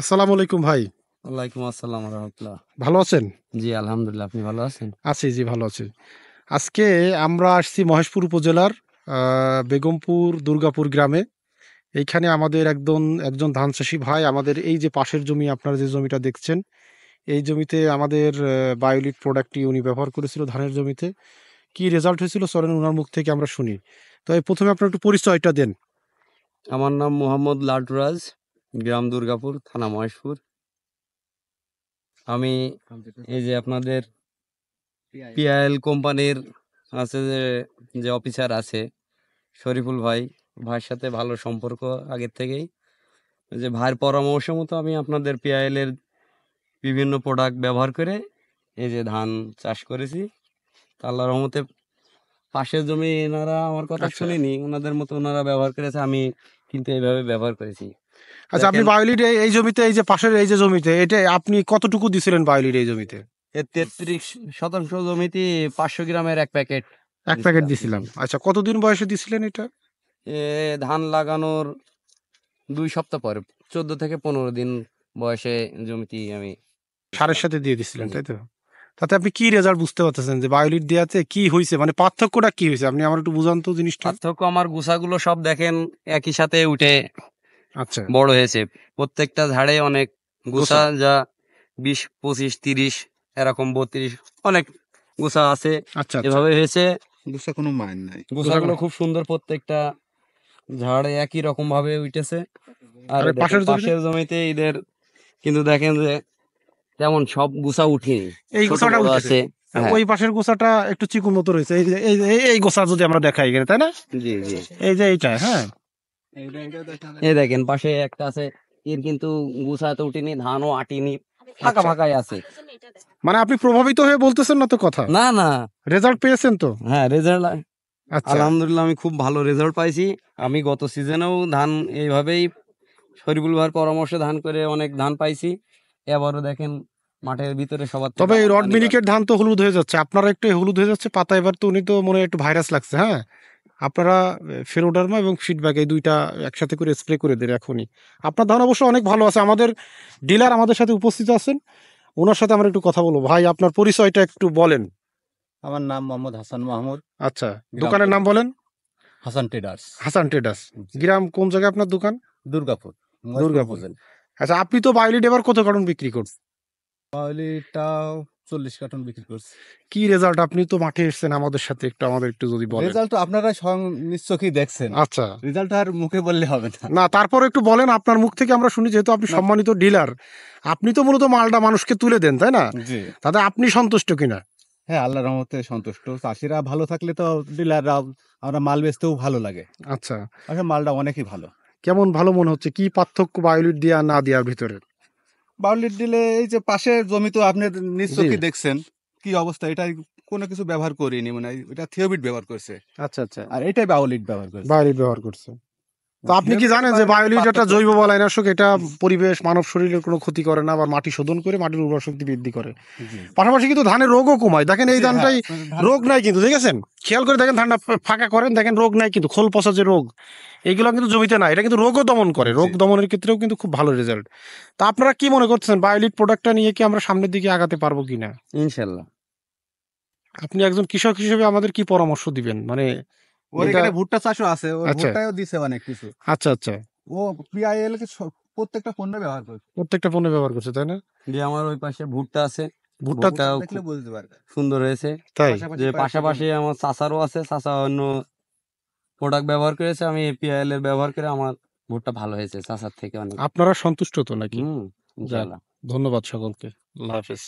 আসসালামু আলাইকুম ভাই ওয়ালাইকুম আসসালাম রহমতুল্লাহ ভালো আছেন জি আলহামদুলিল্লাহ আপনি ভালো আছেন আছি জি ভালো আছি আজকে আমরা আসছি মহেশপুর উপজেলার বেগমপুর দুর্গাপুর গ্রামে এইখানে আমাদের একজন একজন ধান চাষী ভাই আমাদের এই যে পাশের জমি আপনারা যে জমিটা দেখছেন এই জমিতে আমাদের বায়োলিট প্রোডাক্টটি উনি ব্যবহার করেছিল ধানের জমিতে কি রেজাল্ট হয়েছিল সরেন ওনার মুখ থেকে আমরা শুনি তো প্রথমে আপনার একটু পরিচয়টা দেন আমার নাম মোহাম্মদ লাটরাজ গ্রাম দুর্গাপুর থানা মহেশপুর আমি এই যে আপনাদের পিআইএল কোম্পানির আছে যে যে অফিসার আছে শরীফুল ভাই ভাইয়ের সাথে ভালো সম্পর্ক আগের থেকেই যে ভাইয়ের পরামর্শ মতো আমি আপনাদের পিআইএলের বিভিন্ন প্রোডাক্ট ব্যবহার করে এই যে ধান চাষ করেছি আল্লাহ রহমতে পাশের জমি এনারা আমার কথা আচ্ছা। শুনিনি ওনাদের মতো ওনারা ব্যবহার করেছে আমি কিন্তু এইভাবে ব্যবহার করেছি আচ্ছা আপনি বায়োলিড এই জমিতে এই যে পাশের এই যে জমিতে এটা আপনি কতটুকু দিছিলেন বায়োলিড এই জমিতে তেত্রিশ শতাংশ জমিতে পাঁচশো গ্রামের এক প্যাকেট এক প্যাকেট দিছিলাম আচ্ছা কতদিন বয়সে দিছিলেন এটা এ ধান লাগানোর দুই সপ্তাহ পরে চোদ্দ থেকে পনেরো দিন বয়সে জমিতে আমি সারের সাথে দিয়ে দিছিলেন তাই তো তাতে আপনি কি রেজাল্ট বুঝতে পারতেছেন যে বায়োলিট দেওয়াতে কি হয়েছে মানে পার্থক্যটা কি হয়েছে আপনি আমার একটু বুঝান তো জিনিসটা পার্থক্য আমার গুছাগুলো সব দেখেন একই সাথে উঠে আচ্ছা বড় হয়েছে প্রত্যেকটা ঝাড়ে অনেক গুছা যা বিশ পঁচিশ তিরিশ এরকম বত্রিশ অনেক গুছা আছে আচ্ছা, আচ্ছা। এভাবে হয়েছে গুছা কোনো মান নাই গুছাগুলো খুব সুন্দর প্রত্যেকটা ঝাড়ে একই রকম ভাবে উঠেছে আর পাশের জমিতে এদের কিন্তু দেখেন যে তেমন সব গোছা উঠেনি এই গোছাটা আছে হ্যাঁ। ওই পাশের গোছাটা একটু চিকুর মতো রয়েছে এই যে এই গোছা যদি আমরা দেখাই এখানে তাই না জি জি এই যে এইটা হ্যাঁ এই দেখেন পাশে একটা আছে এর কিন্তু গোছা তো উঠেনি ধানও আটিনি ফাঁকা আচ্ছা। ফাঁকাই আছে মানে আপনি প্রভাবিত হয়ে বলতেছেন না তো কথা না না রেজাল্ট পেয়েছেন তো হ্যাঁ রেজাল্ট আচ্ছা। আলহামদুলিল্লাহ আমি খুব ভালো রেজাল্ট পাইছি আমি গত সিজনেও ধান এইভাবেই শরীফুল ভাইয়ের পরামর্শে ধান করে অনেক ধান পাইছি এবারও দেখেন মাঠের ভিতরে সবার তবে এই রড মিনিকের ধান তো হলুদ হয়ে যাচ্ছে আপনারা একটু হলুদ হয়ে যাচ্ছে পাতা এবার তো উনি তো মনে একটু ভাইরাস লাগছে হ্যাঁ আপনারা ফেরোডারমা এবং ফিডব্যাক এই দুইটা একসাথে করে স্প্রে করে দেন এখনই আপনার ধান অবশ্য অনেক ভালো আছে আমাদের ডিলার আমাদের সাথে উপস্থিত আছেন ওনার সাথে আমরা একটু কথা বলবো ভাই আপনার পরিচয়টা একটু বলেন আমার নাম মোহাম্মদ হাসান মাহমুদ আচ্ছা দোকানের নাম বলেন হাসান ট্রেডার্স হাসান ট্রেডার্স গ্রাম কোন জায়গায় আপনার দোকান দুর্গাপুর দুর্গাপুর আচ্ছা আপনি তো বায়োলিট এবার কত কার্টন বিক্রি করছেন বায়োলিটটা চল্লিশ কার্টন বিক্রি কি রেজাল্ট আপনি তো মাঠে আমাদের সাথে একটু আমাদের একটু যদি বলেন রেজাল্ট আপনারা স্বয়ং নিশ্চয়ই দেখছেন আচ্ছা রেজাল্ট আর মুখে বললে হবে না না তারপর একটু বলেন আপনার মুখ থেকে আমরা শুনি যেহেতু আপনি সম্মানিত ডিলার আপনি তো মূলত মালটা মানুষকে তুলে দেন তাই না তাতে আপনি সন্তুষ্ট কিনা হ্যাঁ আল্লাহ রহমতে সন্তুষ্ট চাষিরা ভালো থাকলে তো ডিলাররা আমরা মাল বেচতেও ভালো লাগে আচ্ছা আচ্ছা মালটা অনেকই ভালো কেমন ভালো মনে হচ্ছে কি পার্থক্য বায়োলিট দেওয়া না দেওয়ার ভিতরে বায়োলিট দিলে এই যে পাশে জমি তো আপনি নিশ্চয়ই দেখছেন কি অবস্থা এটা কোনো কিছু ব্যবহার করিনি মানে এটা থিওবিট ব্যবহার করছে আচ্ছা আচ্ছা আর এটাই বায়োলিট ব্যবহার করছে বায়োলিট ব্যবহার করছে তো আপনি কি জানেন যে একটা জৈব বলাইনাশক এটা পরিবেশ মানব শরীরের কোনো ক্ষতি করে না আবার মাটি শোধন করে মাটির উর্বর শক্তি বৃদ্ধি করে পাশাপাশি কিন্তু ধানের রোগও কমায় দেখেন এই হ্যাঁ, ধানটাই রোগ নাই কিন্তু দেখেছেন খেয়াল করে দেখেন ধানটা ফাঁকা করেন দেখেন রোগ নাই কিন্তু খোল পচা যে রোগ এইগুলো কিন্তু জমিতে না এটা কিন্তু রোগও দমন করে রোগ দমনের ক্ষেত্রেও কিন্তু খুব ভালো রেজাল্ট তা আপনারা কি মনে করছেন বায়োলিট প্রোডাক্টটা নিয়ে কি আমরা সামনের দিকে আগাতে পারবো কিনা ইনশাল্লাহ আপনি একজন কৃষক হিসেবে আমাদের কি পরামর্শ দিবেন মানে ওর এখানে ভুট্টা চাষও আছে ওর আচ্ছা। ভুট্টাও দিছে অনেক কিছু আচ্ছা আচ্ছা ও পিআইএল কে প্রত্যেকটা পণ্য ব্যবহার প্রত্যেকটা পণ্য ব্যবহার করছে তাই না যে আমার ওই পাশে ভুট্টা আছে ভুট্টা দেখলে বুঝতে পারবে সুন্দর হয়েছে তাই যে পাশাপাশি আমার চাচারও আছে চাচা অন্য প্রোডাক্ট ব্যবহার করেছে আমি পিআইএল এর ব্যবহার করে আমার ভুট্টা ভালো হয়েছে চাচার থেকে অনেক আপনারা সন্তুষ্ট তো নাকি ধন্যবাদ সকলকে আল্লাহ হাফেজ